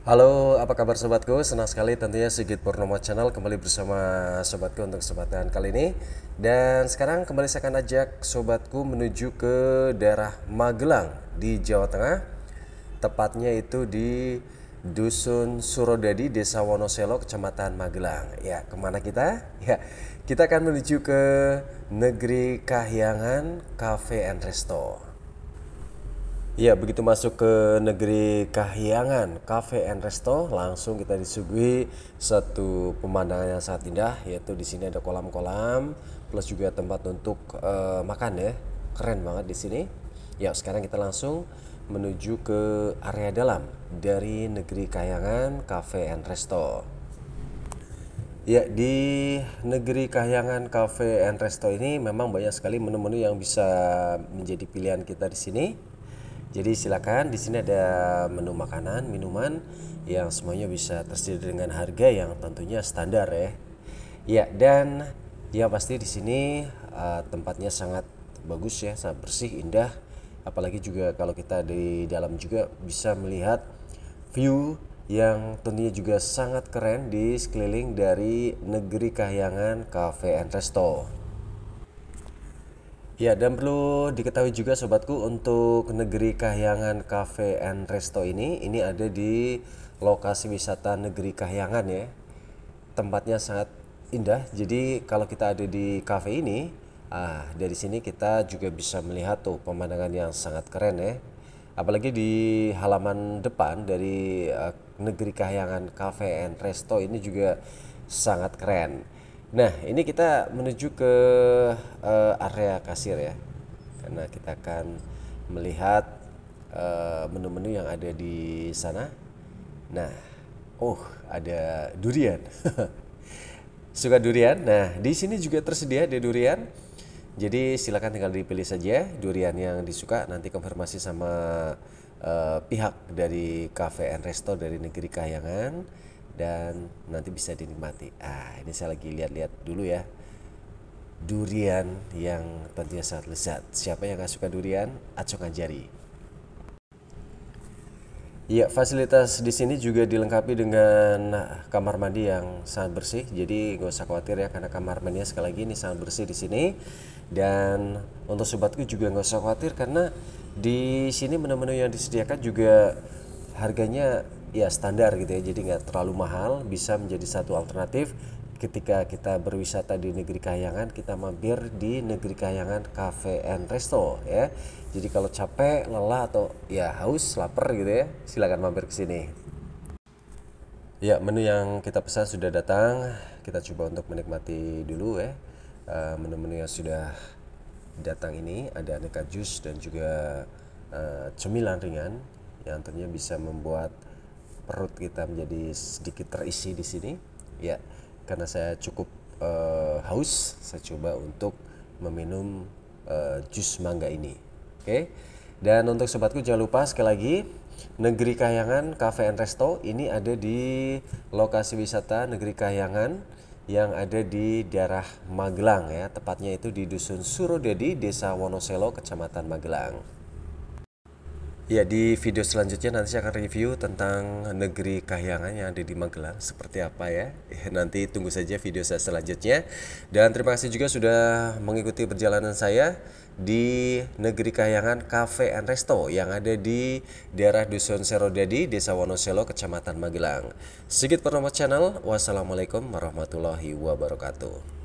Halo, apa kabar sobatku? Senang sekali tentunya Sigit Purnomo Channel kembali bersama sobatku untuk kesempatan kali ini. Dan sekarang kembali saya akan ajak sobatku menuju ke daerah Magelang di Jawa Tengah. Tepatnya itu di Dusun Surodadi, Desa Wonoselo, Kecamatan Magelang. Ya, kemana kita? Ya, kita akan menuju ke Negeri Kahyangan Cafe and Resto. Ya begitu masuk ke negeri Kahyangan, Cafe and Resto, langsung kita disuguhi satu pemandangan yang sangat indah, yaitu di sini ada kolam-kolam, plus juga tempat untuk uh, makan ya. Keren banget di sini. Ya, sekarang kita langsung menuju ke area dalam dari negeri Kahyangan, Cafe and Resto. Ya, di negeri Kahyangan Cafe and Resto ini memang banyak sekali menu-menu yang bisa menjadi pilihan kita di sini jadi silakan di sini ada menu makanan, minuman yang semuanya bisa tersedia dengan harga yang tentunya standar ya. Ya dan ya pasti di sini uh, tempatnya sangat bagus ya, sangat bersih, indah. Apalagi juga kalau kita di dalam juga bisa melihat view yang tentunya juga sangat keren di sekeliling dari negeri Kahyangan Cafe and Resto. Ya, dan perlu diketahui juga sobatku untuk negeri Kahyangan Cafe and Resto ini, ini ada di lokasi wisata negeri Kahyangan ya. Tempatnya sangat indah. Jadi kalau kita ada di cafe ini, ah dari sini kita juga bisa melihat tuh pemandangan yang sangat keren ya. Apalagi di halaman depan dari uh, negeri Kahyangan Cafe and Resto ini juga sangat keren. Nah, ini kita menuju ke uh, area kasir ya. Karena kita akan melihat eh, menu-menu uh, yang ada di sana. Nah, oh, ada durian. Suka durian? Nah, di sini juga tersedia ada durian. Jadi silakan tinggal dipilih saja durian yang disuka. Nanti konfirmasi sama uh, pihak dari cafe and resto dari negeri Kayangan dan nanti bisa dinikmati. Ah, ini saya lagi lihat-lihat dulu ya. Durian yang tentunya sangat lezat. Siapa yang nggak suka durian? Acungkan jari. Ya, fasilitas di sini juga dilengkapi dengan kamar mandi yang sangat bersih. Jadi gak usah khawatir ya karena kamar mandinya sekali lagi ini sangat bersih di sini. Dan untuk sobatku juga gak usah khawatir karena di sini menu-menu yang disediakan juga harganya ya standar gitu ya jadi nggak terlalu mahal bisa menjadi satu alternatif ketika kita berwisata di negeri kayangan kita mampir di negeri kayangan Cafe and Resto ya jadi kalau capek lelah atau ya haus lapar gitu ya silakan mampir ke sini ya menu yang kita pesan sudah datang kita coba untuk menikmati dulu ya eh, menu-menu yang sudah datang ini ada aneka jus dan juga eh, cemilan ringan yang tentunya bisa membuat perut kita menjadi sedikit terisi di sini ya karena saya cukup uh, haus saya coba untuk meminum uh, jus mangga ini oke okay? dan untuk sobatku jangan lupa sekali lagi Negeri Kayangan Cafe and Resto ini ada di lokasi wisata Negeri Kayangan yang ada di daerah Magelang ya tepatnya itu di dusun Surodedi, Desa Wonoselo Kecamatan Magelang Ya di video selanjutnya nanti saya akan review tentang negeri Kahyangan yang ada di Magelang seperti apa ya. Nanti tunggu saja video saya selanjutnya. Dan terima kasih juga sudah mengikuti perjalanan saya di negeri Kahyangan Cafe and Resto yang ada di daerah Dusun Serodadi, Desa Wonoselo, Kecamatan Magelang. Sigit pertama Channel, wassalamualaikum warahmatullahi wabarakatuh.